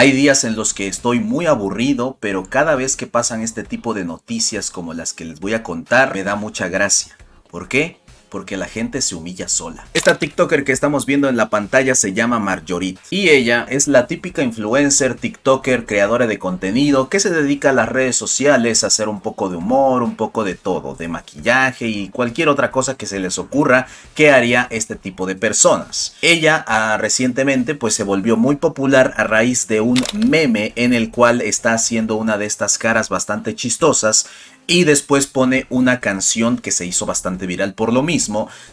Hay días en los que estoy muy aburrido, pero cada vez que pasan este tipo de noticias como las que les voy a contar, me da mucha gracia. ¿Por qué? porque la gente se humilla sola. Esta TikToker que estamos viendo en la pantalla se llama Marjorie y ella es la típica influencer, TikToker, creadora de contenido que se dedica a las redes sociales a hacer un poco de humor, un poco de todo, de maquillaje y cualquier otra cosa que se les ocurra que haría este tipo de personas. Ella ah, recientemente pues se volvió muy popular a raíz de un meme en el cual está haciendo una de estas caras bastante chistosas y después pone una canción que se hizo bastante viral por lo mismo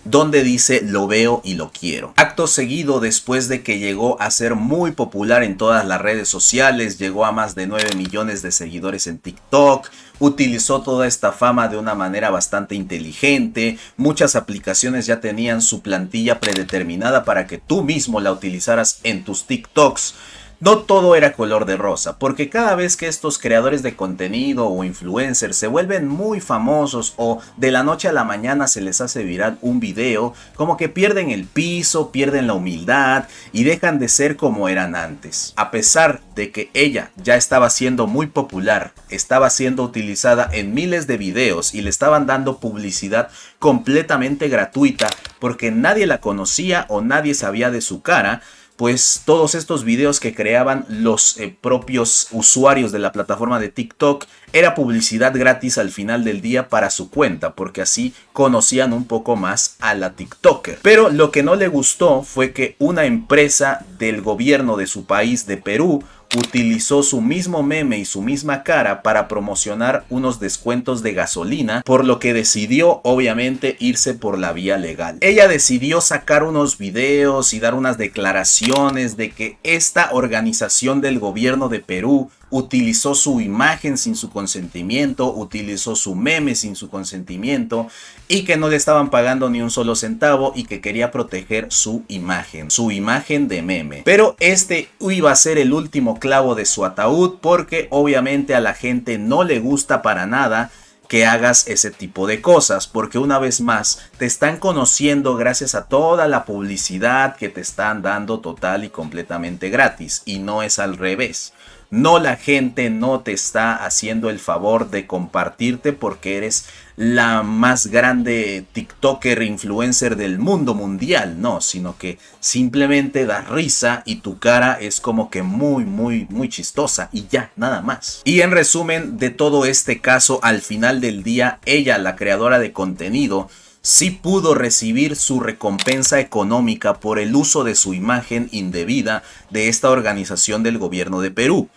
donde dice lo veo y lo quiero. Acto seguido, después de que llegó a ser muy popular en todas las redes sociales, llegó a más de 9 millones de seguidores en TikTok, utilizó toda esta fama de una manera bastante inteligente, muchas aplicaciones ya tenían su plantilla predeterminada para que tú mismo la utilizaras en tus TikToks. No todo era color de rosa, porque cada vez que estos creadores de contenido o influencers se vuelven muy famosos o de la noche a la mañana se les hace virar un video, como que pierden el piso, pierden la humildad y dejan de ser como eran antes. A pesar de que ella ya estaba siendo muy popular, estaba siendo utilizada en miles de videos y le estaban dando publicidad completamente gratuita porque nadie la conocía o nadie sabía de su cara, pues todos estos videos que creaban los eh, propios usuarios de la plataforma de TikTok era publicidad gratis al final del día para su cuenta, porque así conocían un poco más a la TikToker. Pero lo que no le gustó fue que una empresa del gobierno de su país, de Perú, utilizó su mismo meme y su misma cara para promocionar unos descuentos de gasolina, por lo que decidió obviamente irse por la vía legal. Ella decidió sacar unos videos y dar unas declaraciones de que esta organización del gobierno de Perú utilizó su imagen sin su consentimiento, utilizó su meme sin su consentimiento y que no le estaban pagando ni un solo centavo y que quería proteger su imagen, su imagen de meme. Pero este iba a ser el último clavo de su ataúd porque obviamente a la gente no le gusta para nada que hagas ese tipo de cosas, porque una vez más te están conociendo gracias a toda la publicidad que te están dando total y completamente gratis, y no es al revés. No, la gente no te está haciendo el favor de compartirte porque eres la más grande TikToker influencer del mundo mundial, no, sino que simplemente da risa y tu cara es como que muy, muy, muy chistosa y ya, nada más. Y en resumen de todo este caso, al final del día, ella, la creadora de contenido, sí pudo recibir su recompensa económica por el uso de su imagen indebida de esta organización del gobierno de Perú.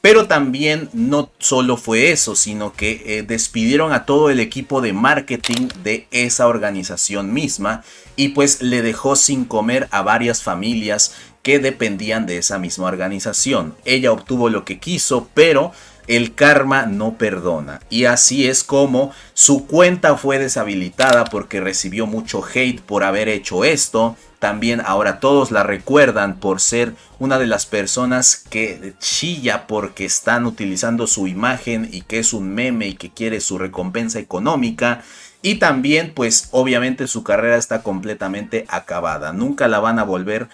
Pero también no solo fue eso, sino que eh, despidieron a todo el equipo de marketing de esa organización misma y pues le dejó sin comer a varias familias que dependían de esa misma organización. Ella obtuvo lo que quiso, pero el karma no perdona. Y así es como su cuenta fue deshabilitada porque recibió mucho hate por haber hecho esto. También ahora todos la recuerdan por ser una de las personas que chilla porque están utilizando su imagen y que es un meme y que quiere su recompensa económica. Y también pues obviamente su carrera está completamente acabada. Nunca la van a volver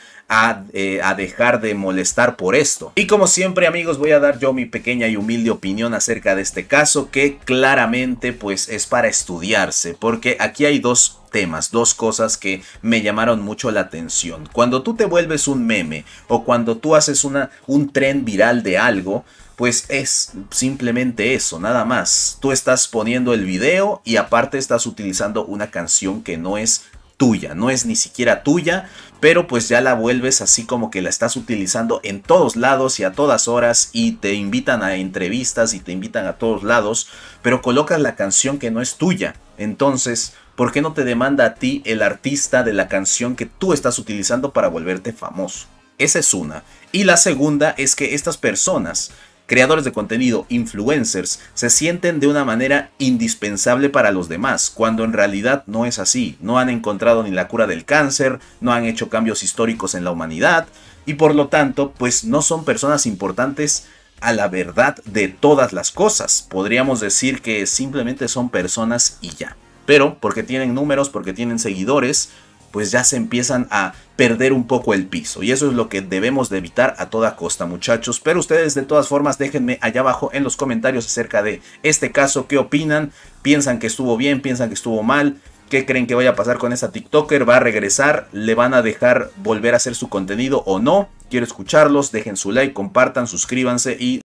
eh, a, dejar de molestar por esto. Y como siempre amigos voy a dar yo mi pequeña y humilde opinión acerca de este caso que claramente pues es para estudiarse porque aquí hay dos temas, dos cosas que me llamaron mucho la atención. Cuando tú te vuelves un meme o cuando tú haces una, un tren viral de algo, pues es simplemente eso, nada más. Tú estás poniendo el video y aparte estás utilizando una canción que no es tuya, no es ni siquiera tuya, pero pues ya la vuelves así como que la estás utilizando en todos lados y a todas horas y te invitan a entrevistas y te invitan a todos lados, pero colocas la canción que no es tuya. Entonces, ¿por qué no te demanda a ti el artista de la canción que tú estás utilizando para volverte famoso? Esa es una. Y la segunda es que estas personas creadores de contenido, influencers, se sienten de una manera indispensable para los demás, cuando en realidad no es así. No han encontrado ni la cura del cáncer, no han hecho cambios históricos en la humanidad y por lo tanto, pues no son personas importantes a la verdad de todas las cosas. Podríamos decir que simplemente son personas y ya. Pero porque tienen números, porque tienen seguidores, pues ya se empiezan a perder un poco el piso. Y eso es lo que debemos de evitar a toda costa, muchachos. Pero ustedes de todas formas déjenme allá abajo en los comentarios acerca de este caso, qué opinan, piensan que estuvo bien, piensan que estuvo mal. ¿Qué creen que vaya a pasar con esa TikToker? ¿Va a regresar? ¿Le van a dejar volver a hacer su contenido o no? Quiero escucharlos, dejen su like, compartan, suscríbanse y